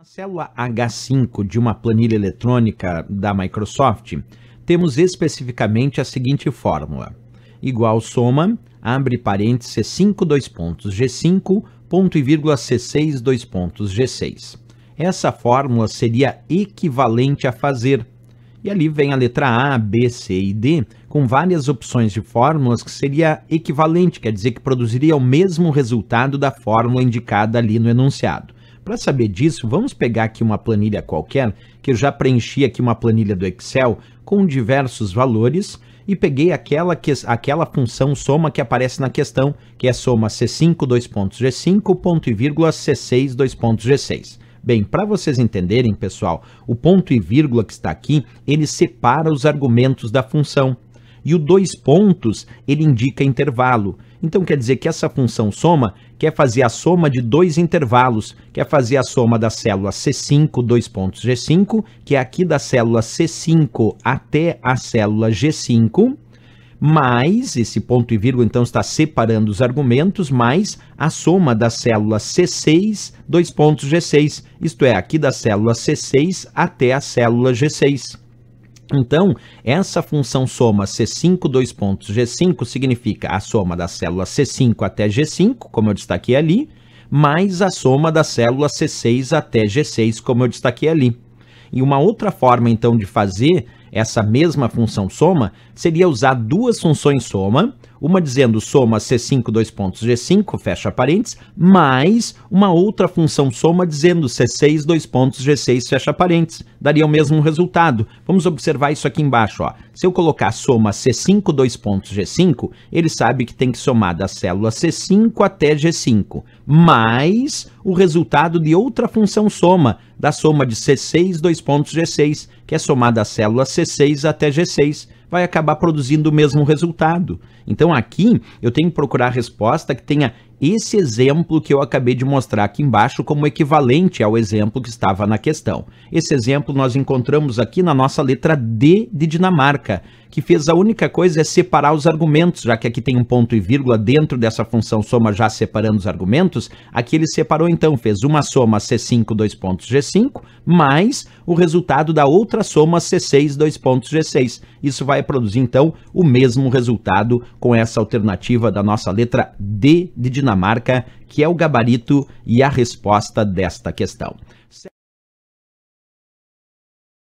Na célula H5 de uma planilha eletrônica da Microsoft, temos especificamente a seguinte fórmula: igual soma, abre parênteses 5 dois pontos G5, ponto e vírgula C6 dois pontos G6. Essa fórmula seria equivalente a fazer. E ali vem a letra A, B, C e D, com várias opções de fórmulas que seria equivalente, quer dizer que produziria o mesmo resultado da fórmula indicada ali no enunciado. Para saber disso, vamos pegar aqui uma planilha qualquer, que eu já preenchi aqui uma planilha do Excel com diversos valores e peguei aquela, que, aquela função soma que aparece na questão, que é soma C5, dois pontos G5, ponto e vírgula C6, dois pontos G6. Bem, para vocês entenderem, pessoal, o ponto e vírgula que está aqui, ele separa os argumentos da função. E o dois pontos, ele indica intervalo. Então quer dizer que essa função soma quer fazer a soma de dois intervalos, quer fazer a soma da célula C5, dois pontos G5, que é aqui da célula C5 até a célula G5, mais, esse ponto e vírgula então está separando os argumentos, mais a soma da célula C6, dois pontos G6, isto é, aqui da célula C6 até a célula G6. Então, essa função soma C5 dois pontos G5 significa a soma da célula C5 até G5, como eu destaquei ali, mais a soma da célula C6 até G6, como eu destaquei ali. E uma outra forma, então, de fazer essa mesma função soma seria usar duas funções soma, uma dizendo soma C5 dois pontos G5, fecha parênteses, mais uma outra função soma dizendo C6 dois pontos G6, fecha parênteses. Daria o mesmo resultado. Vamos observar isso aqui embaixo. Ó. Se eu colocar soma C5 dois pontos G5, ele sabe que tem que somar da célula C5 até G5, mais o resultado de outra função soma, da soma de C6 dois pontos G6, que é somar da célula C6 até G6 vai acabar produzindo o mesmo resultado. Então aqui eu tenho que procurar a resposta que tenha esse exemplo que eu acabei de mostrar aqui embaixo como equivalente ao exemplo que estava na questão. Esse exemplo nós encontramos aqui na nossa letra D de Dinamarca, que fez a única coisa é separar os argumentos, já que aqui tem um ponto e vírgula dentro dessa função soma já separando os argumentos, aqui ele separou então, fez uma soma C5, dois pontos G5, mais o resultado da outra soma C6, dois pontos G6. Isso vai produzir então o mesmo resultado com essa alternativa da nossa letra D de Dinamarca Dinamarca, que é o gabarito e a resposta desta questão.